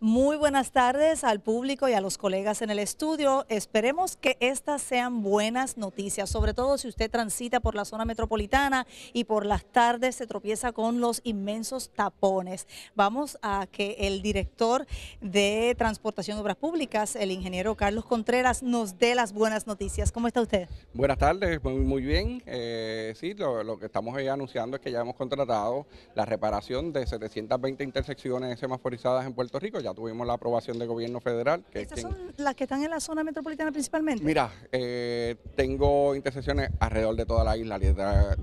Muy buenas tardes al público y a los colegas en el estudio. Esperemos que estas sean buenas noticias, sobre todo si usted transita por la zona metropolitana y por las tardes se tropieza con los inmensos tapones. Vamos a que el director de Transportación de Obras Públicas, el ingeniero Carlos Contreras, nos dé las buenas noticias. ¿Cómo está usted? Buenas tardes, muy, bien. Eh, sí, lo, que estamos ahí anunciando es que ya hemos contratado la reparación de 720 intersecciones semaforizadas en Puerto Rico ya tuvimos la aprobación del gobierno federal. Que ¿Estas son las que están en la zona metropolitana principalmente? Mira, eh, tengo intersecciones alrededor de toda la isla,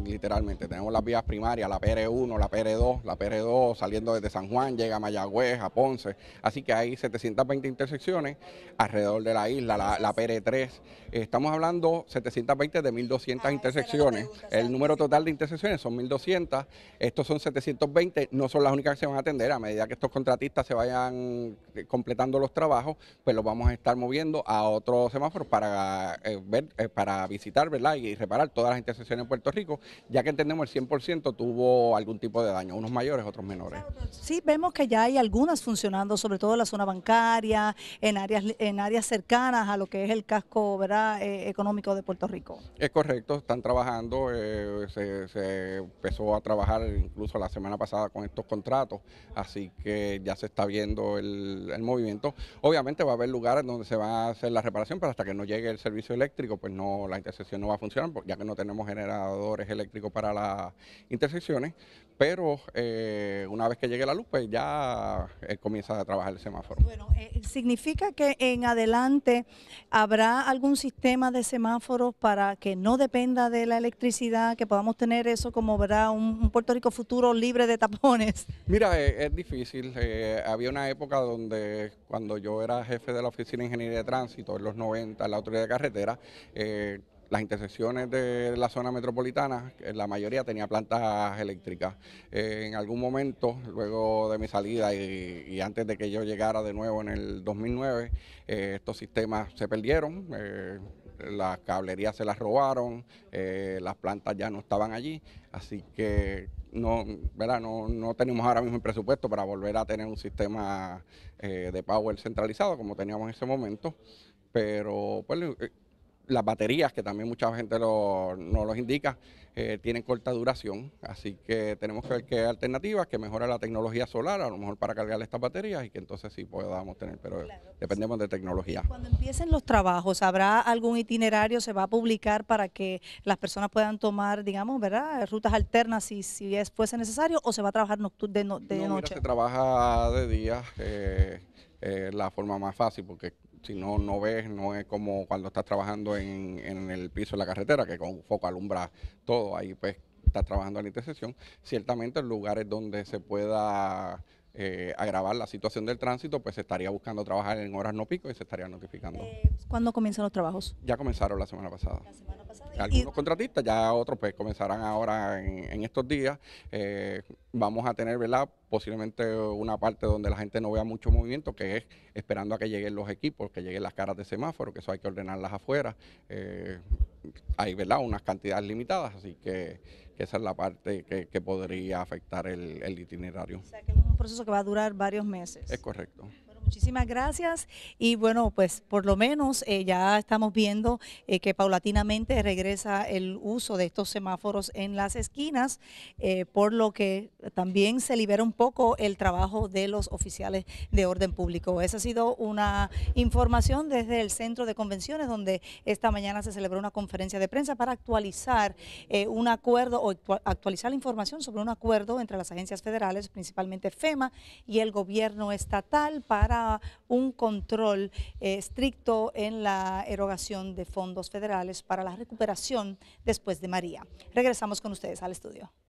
literalmente. Tenemos las vías primarias, la PR1, la PR2, la PR2 saliendo desde San Juan, llega a Mayagüez, a Ponce. Así que hay 720 intersecciones alrededor de la isla, la, PR3. estamos hablando 720 de 1.200 ah, intersecciones. El número total de intersecciones son 1.200. Estos son 720, no son las únicas que se van a atender. A medida que estos contratistas se vayan eh, completando los trabajos, pues los vamos a estar moviendo a otro semáforo para, eh, ver, eh, para visitar ¿verdad? y reparar todas las intersecciones en Puerto Rico, ya que entendemos el 100% tuvo algún tipo de daño, unos mayores, otros menores. Sí, vemos que ya hay algunas funcionando, sobre todo en la zona bancaria, en áreas, en áreas cercanas a lo que es el casco ¿verdad? económico de Puerto Rico. Es correcto, están trabajando, se empezó a trabajar incluso la semana pasada con estos contratos, así que ya se está viendo el, el, movimiento. Obviamente va a haber lugares donde se va a hacer la reparación, pero hasta que no llegue el servicio eléctrico, pues no, la intersección no va a funcionar, pues, ya que no tenemos generadores eléctricos para las intersecciones, pero eh, una vez que llegue la luz, pues ya eh, comienza a trabajar el semáforo. Bueno, eh, ¿significa que en adelante habrá algún sistema de semáforos para que no dependa de la electricidad, que podamos tener eso como verá un, Puerto Rico futuro libre de tapones? Mira, es difícil. había una época donde cuando yo era jefe de la Oficina de Ingeniería de Tránsito en los 90, en la Autoridad de Carretera, las intersecciones de la zona metropolitana, la mayoría tenía plantas eléctricas. Eh, en algún momento, luego de mi salida y, antes de que yo llegara de nuevo en el 2009, eh, estos sistemas se perdieron. Eh, las cablerías se las robaron, las plantas ya no estaban allí, así que no, ¿verdad? No, no tenemos ahora mismo el presupuesto para volver a tener un sistema de power centralizado como teníamos en ese momento, pero pues, las baterías, que también mucha gente lo, no los indica, eh, tienen corta duración, así que tenemos que ver qué alternativas, que mejora la tecnología solar, a lo mejor para cargar estas baterías y que entonces sí podamos tener, pero dependemos de tecnología. Cuando empiecen los trabajos, ¿habrá algún itinerario, se va a publicar para que las personas puedan tomar, digamos, ¿verdad? Rutas alternas si, si es, fuese necesario o se va a trabajar de, no, noche? se trabaja de día. Eh, eh, la forma más fácil porque si no, no ves, no es como cuando estás trabajando en, en el piso de la carretera, que con foco alumbra todo, ahí pues estás trabajando en la intersección. Ciertamente lugares donde se pueda eh, agravar la situación del tránsito, pues se estaría buscando trabajar en horas no pico y se estaría notificando. Eh, ¿Cuándo comienzan los trabajos? Ya comenzaron la semana pasada. Algunos contratistas, ya otros pues comenzarán ahora en, estos días. Eh, vamos a tener, ¿verdad? Posiblemente una parte donde la gente no vea mucho movimiento, que es esperando a que lleguen los equipos, que lleguen las caras de semáforo, que eso hay que ordenarlas afuera. hay, ¿verdad? Unas cantidades limitadas, así que, esa es la parte que, podría afectar el, itinerario un proceso que va a durar varios meses. Es correcto. Muchísimas gracias y bueno, pues por lo menos eh, ya estamos viendo eh, que paulatinamente regresa el uso de estos semáforos en las esquinas, eh, por lo que también se libera un poco el trabajo de los oficiales de orden público. Esa ha sido una información desde el Centro de Convenciones, donde esta mañana se celebró una conferencia de prensa para actualizar un acuerdo o actualizar la información sobre un acuerdo entre las agencias federales, principalmente FEMA, y el gobierno estatal para un control eh, estricto en la erogación de fondos federales para la recuperación después de María. Regresamos con ustedes al estudio.